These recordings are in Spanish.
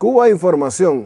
Cuba Información.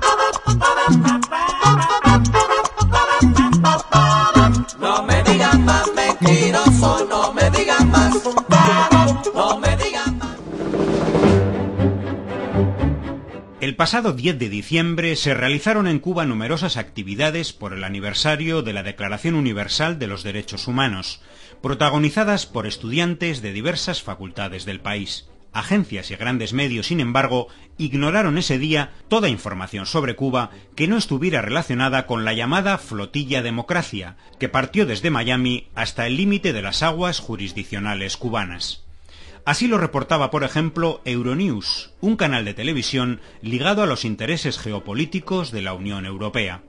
El pasado 10 de diciembre se realizaron en Cuba numerosas actividades por el aniversario de la Declaración Universal de los Derechos Humanos, protagonizadas por estudiantes de diversas facultades del país. Agencias y grandes medios, sin embargo, ignoraron ese día toda información sobre Cuba que no estuviera relacionada con la llamada Flotilla Democracia, que partió desde Miami hasta el límite de las aguas jurisdiccionales cubanas. Así lo reportaba, por ejemplo, Euronews, un canal de televisión ligado a los intereses geopolíticos de la Unión Europea.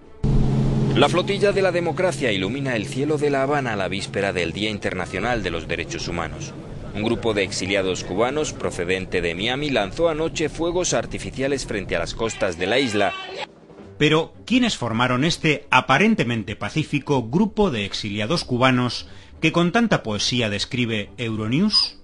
La flotilla de la democracia ilumina el cielo de La Habana a la víspera del Día Internacional de los Derechos Humanos. Un grupo de exiliados cubanos procedente de Miami lanzó anoche fuegos artificiales frente a las costas de la isla. Pero, ¿quiénes formaron este aparentemente pacífico grupo de exiliados cubanos que con tanta poesía describe Euronews?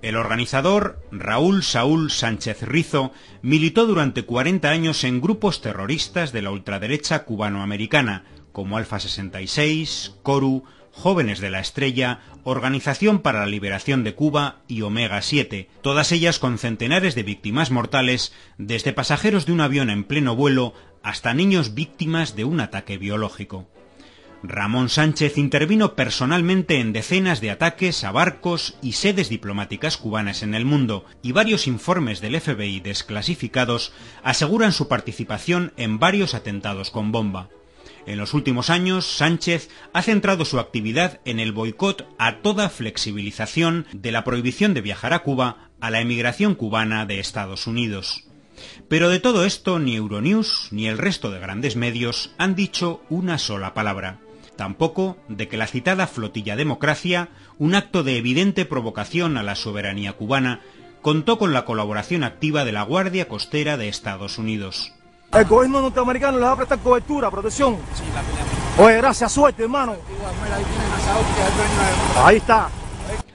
El organizador, Raúl Saúl Sánchez Rizo, militó durante 40 años en grupos terroristas de la ultraderecha cubanoamericana, como Alfa 66, Coru, Jóvenes de la Estrella, Organización para la Liberación de Cuba y Omega 7, todas ellas con centenares de víctimas mortales, desde pasajeros de un avión en pleno vuelo hasta niños víctimas de un ataque biológico. Ramón Sánchez intervino personalmente en decenas de ataques a barcos y sedes diplomáticas cubanas en el mundo, y varios informes del FBI desclasificados aseguran su participación en varios atentados con bomba. En los últimos años, Sánchez ha centrado su actividad en el boicot a toda flexibilización de la prohibición de viajar a Cuba a la emigración cubana de Estados Unidos. Pero de todo esto ni Euronews ni el resto de grandes medios han dicho una sola palabra. Tampoco de que la citada flotilla democracia, un acto de evidente provocación a la soberanía cubana, contó con la colaboración activa de la Guardia Costera de Estados Unidos. El gobierno norteamericano les va a prestar cobertura, protección. Sí, la Oye, gracias, suerte, hermano. Ahí está.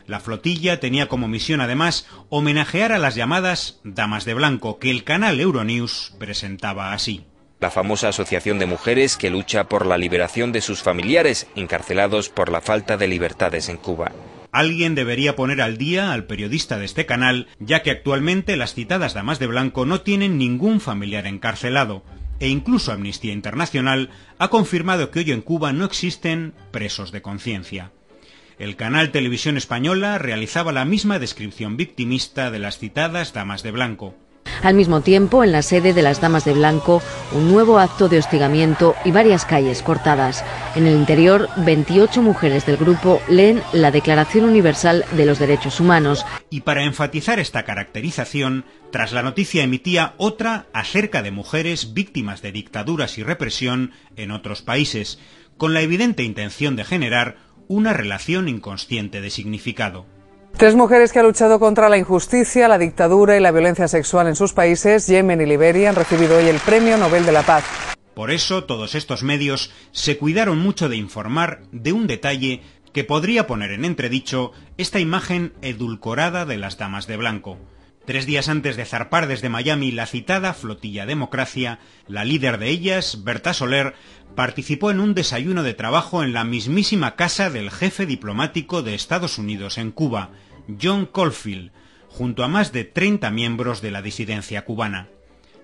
La flotilla tenía como misión además homenajear a las llamadas Damas de Blanco que el canal Euronews presentaba así. La famosa asociación de mujeres que lucha por la liberación de sus familiares encarcelados por la falta de libertades en Cuba. Alguien debería poner al día al periodista de este canal, ya que actualmente las citadas damas de blanco no tienen ningún familiar encarcelado, e incluso Amnistía Internacional ha confirmado que hoy en Cuba no existen presos de conciencia. El canal Televisión Española realizaba la misma descripción victimista de las citadas damas de blanco. Al mismo tiempo, en la sede de las Damas de Blanco, un nuevo acto de hostigamiento y varias calles cortadas. En el interior, 28 mujeres del grupo leen la Declaración Universal de los Derechos Humanos. Y para enfatizar esta caracterización, tras la noticia emitía otra acerca de mujeres víctimas de dictaduras y represión en otros países, con la evidente intención de generar una relación inconsciente de significado. Tres mujeres que han luchado contra la injusticia, la dictadura y la violencia sexual en sus países, Yemen y Liberia, han recibido hoy el Premio Nobel de la Paz. Por eso, todos estos medios se cuidaron mucho de informar de un detalle que podría poner en entredicho esta imagen edulcorada de las damas de blanco. Tres días antes de zarpar desde Miami la citada flotilla Democracia, la líder de ellas, Berta Soler, participó en un desayuno de trabajo en la mismísima casa del jefe diplomático de Estados Unidos en Cuba, John Caulfield, junto a más de 30 miembros de la disidencia cubana.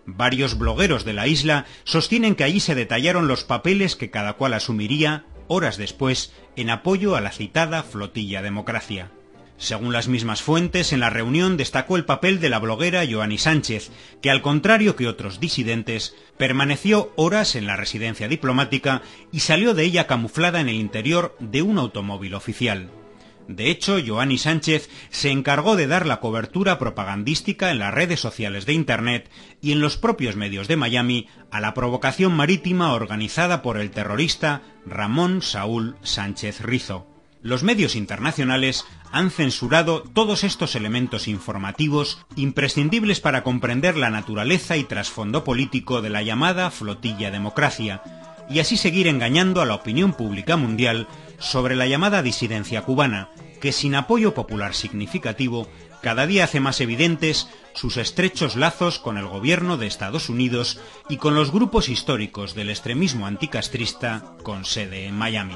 Varios blogueros de la isla sostienen que allí se detallaron los papeles que cada cual asumiría horas después en apoyo a la citada flotilla democracia. Según las mismas fuentes, en la reunión destacó el papel de la bloguera Joanny Sánchez, que al contrario que otros disidentes, permaneció horas en la residencia diplomática y salió de ella camuflada en el interior de un automóvil oficial. De hecho, Joanny Sánchez se encargó de dar la cobertura propagandística en las redes sociales de Internet y en los propios medios de Miami a la provocación marítima organizada por el terrorista Ramón Saúl Sánchez Rizo. Los medios internacionales han censurado todos estos elementos informativos imprescindibles para comprender la naturaleza y trasfondo político de la llamada flotilla democracia, y así seguir engañando a la opinión pública mundial sobre la llamada disidencia cubana, que sin apoyo popular significativo, cada día hace más evidentes sus estrechos lazos con el gobierno de Estados Unidos y con los grupos históricos del extremismo anticastrista con sede en Miami.